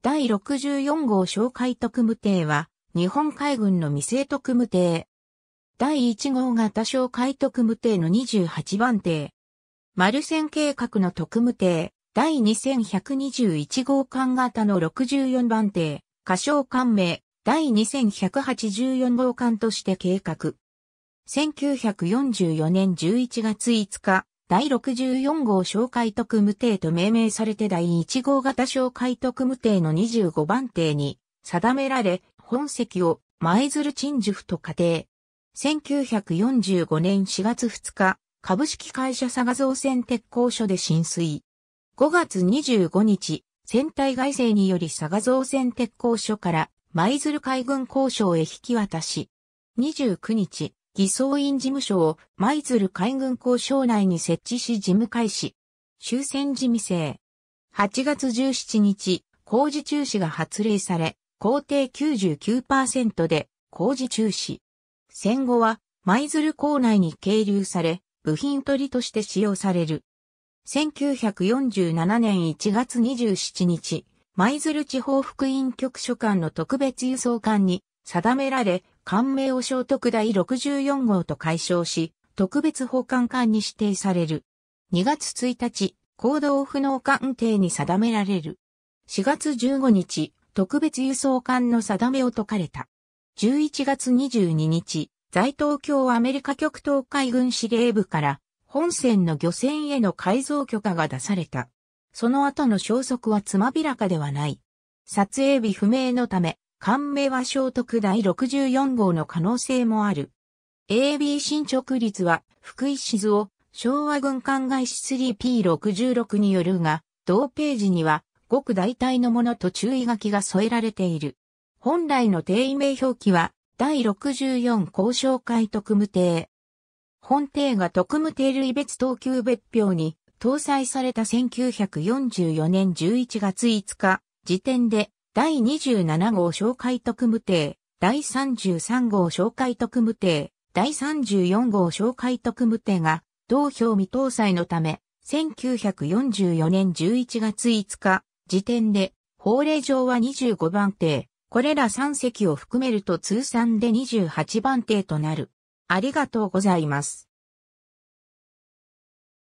第64号哨戒特務艇は、日本海軍の未成特務艇。第1号型哨戒特務艇の28番艇。丸線計画の特務艇、第2121号艦型の64番艇、仮称艦名、第2184号艦として計画。1944年11月5日、第64号小海特務艇と命名されて第1号型小海特務艇の25番艇に定められ、本籍を舞鶴鎮守府と仮定。1945年4月2日、株式会社佐賀造船鉄工所で浸水。5月25日、船体外政により佐賀造船鉄工所から舞鶴海軍交渉へ引き渡し。29日、偽装院事務所を舞鶴海軍工省内に設置し事務開始。終戦時未成。8月17日、工事中止が発令され、工程99%で工事中止。戦後は舞鶴港内に係留され、部品取りとして使用される。1947年1月27日、舞鶴地方福院局所管の特別輸送艦に定められ、官名を聖徳第64号と解消し、特別保管官に指定される。2月1日、行動不能官定に定められる。4月15日、特別輸送艦の定めを解かれた。11月22日、在東京アメリカ極東海軍司令部から本船の漁船への改造許可が出された。その後の消息はつまびらかではない。撮影日不明のため、官名は聖徳第64号の可能性もある。AB 進捗率は、福井静雄、昭和軍艦外資 3P66 によるが、同ページには、ごく大体のものと注意書きが添えられている。本来の定位名表記は、第64交渉会特務艇。本艇が特務艇類別等級別表に、搭載された1944年11月5日時点で第27号紹介特務艇、第33号紹介特務艇、第34号紹介特務艇が、同票未搭載のため、1944年11月5日、時点で、法令上は25番艇、これら3隻を含めると通算で28番艇となる。ありがとうございます。